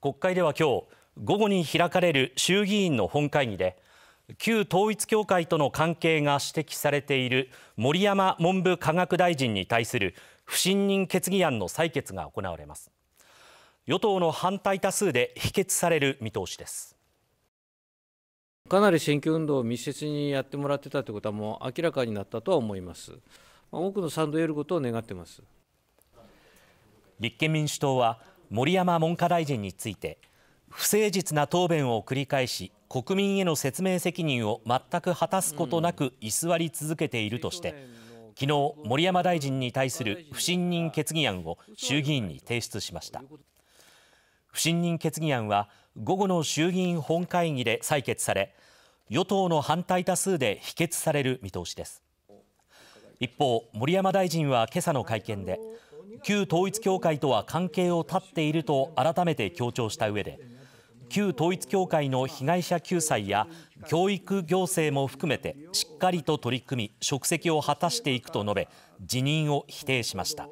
国会では今日午後に開かれる衆議院の本会議で旧統一教会との関係が指摘されている森山文部科学大臣に対する不信任決議案の採決が行われます与党の反対多数で否決される見通しですかなり選挙運動を密接にやってもらってたということはもう明らかになったとは思います多くの賛同を得ることを願ってます立憲民主党は森山文科大臣について不誠実な答弁を繰り返し国民への説明責任を全く果たすことなく居座り続けているとして昨日森山大臣に対する不信任決議案を衆議院に提出しました不信任決議案は午後の衆議院本会議で採決され与党の反対多数で否決される見通しです一方森山大臣は今朝の会見で旧統一教会とは関係を断っていると改めて強調した上で旧統一教会の被害者救済や教育行政も含めてしっかりと取り組み職責を果たしていくと述べ辞任を否定しました。